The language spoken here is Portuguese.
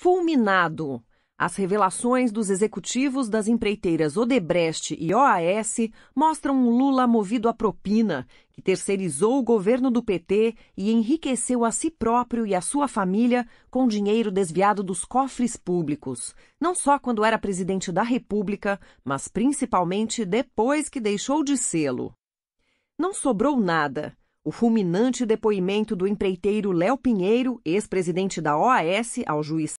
fulminado. As revelações dos executivos das empreiteiras Odebrecht e OAS mostram um Lula movido à propina, que terceirizou o governo do PT e enriqueceu a si próprio e a sua família com dinheiro desviado dos cofres públicos, não só quando era presidente da República, mas principalmente depois que deixou de sê-lo. Não sobrou nada. O fulminante depoimento do empreiteiro Léo Pinheiro, ex-presidente da OAS, ao juiz